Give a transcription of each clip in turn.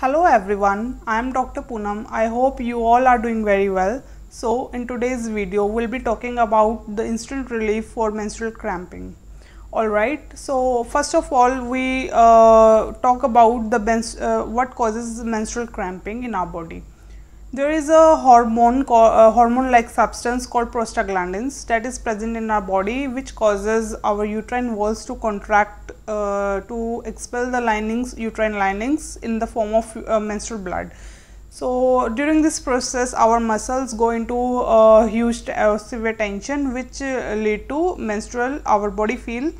Hello everyone, I am Dr. Poonam. I hope you all are doing very well. So in today's video, we'll be talking about the instant relief for menstrual cramping. Alright, so first of all, we uh, talk about the uh, what causes menstrual cramping in our body. There is a hormone uh, hormone like substance called prostaglandins that is present in our body which causes our uterine walls to contract uh, to expel the linings uterine linings in the form of uh, menstrual blood. So during this process our muscles go into uh, huge uh, severe tension which uh, lead to menstrual our body feel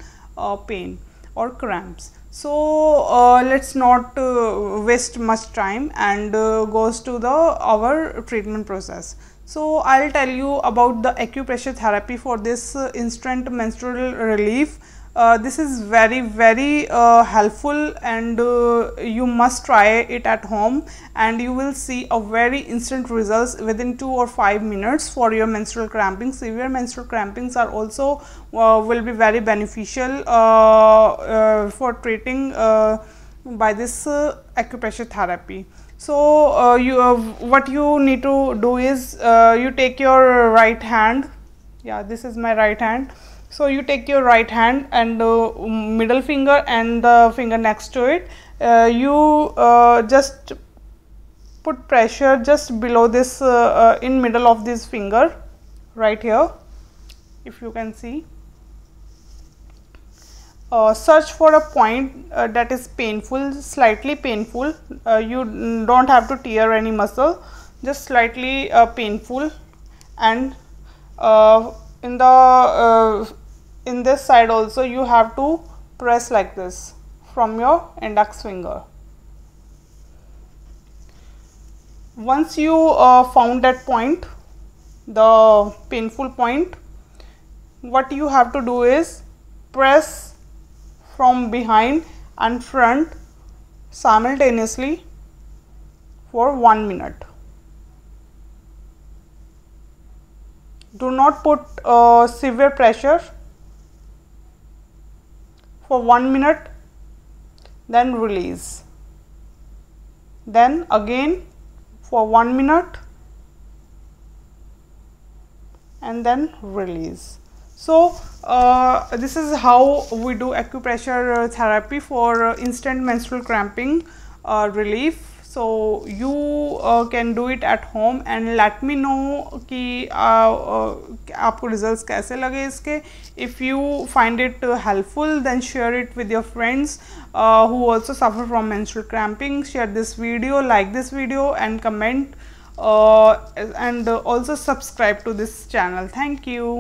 pain or cramps. So, uh, let us not uh, waste much time and uh, goes to the our treatment process. So, I will tell you about the acupressure therapy for this uh, instant menstrual relief uh, this is very very uh, helpful and uh, you must try it at home and you will see a very instant results within 2 or 5 minutes for your menstrual cramping severe menstrual crampings are also uh, will be very beneficial uh, uh, for treating by this acupressure therapy so you what you need to do is you take your right hand yeah this is my right hand so you take your right hand and uh, middle finger and the finger next to it. Uh, you uh, just put pressure just below this uh, uh, in middle of this finger right here if you can see. search for a point that is painful slightly painful you don't have to tear any muscle just slightly painful and in the in this side also you have to press like this from your index finger. Once you uh, found that point, the painful point, what you have to do is press from behind and front simultaneously for 1 minute. Do not put uh, severe pressure for 1 minute then release then again for 1 minute and then release so uh, this is how we do acupressure uh, therapy for uh, instant menstrual cramping uh, relief so you can do it at home and let me know कि uh, uh, आपको result कैसे लगे इसके if you find it helpful then share it with your friends who also suffer from menstrual cramping share this video like this video and comment and also subscribe to this channel thank you